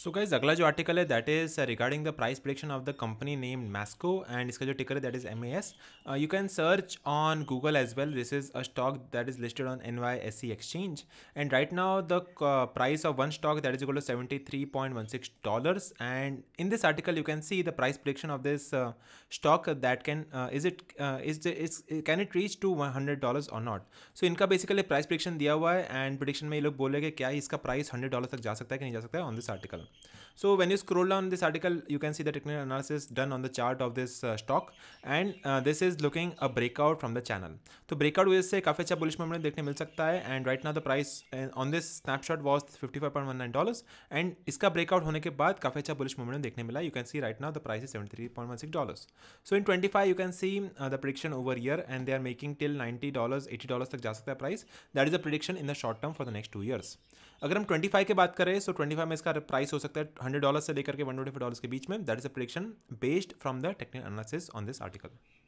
So guys अगला जो article है that is regarding the price prediction of the company name Masco and इसका जो टिकर है that is M S you can search on Google as well this is a stock that is listed on N Y S C exchange and right now the price of one stock that is equal to seventy three point one six dollars and in this article you can see the price prediction of this stock that can is it is is can it reach to one hundred dollars और not so इनका basically price prediction दिया हुआ है and prediction में ये लोग बोले कि क्या इसका प्राइस हंड्रेड डॉलर तक जा सकता है कि नहीं जा सकता है on this article So when you scroll down this article, you can see the technical analysis done on the chart of this uh, stock and uh, this is looking a breakout from the channel. to breakout वजह से kafi acha bullish moment dekhne mil sakta hai and right now the price on this snapshot was 55.19 dollars and iska breakout hone ke baad kafi acha bullish moment dekhne mila You can see right now the price is 73.16 dollars. So in 25 you can see uh, the prediction over here and they are making till 90 dollars 80 dollars tak ja sakta hai price. That is a prediction in the short term for the next 2 years. अगर हम 25 की बात करें so 25 में इसका price हो सकता है हंड्रेड डॉलर से लेकर के वन ट्वेंटी डॉलर के बीच में that is a prediction based from the technical analysis on this article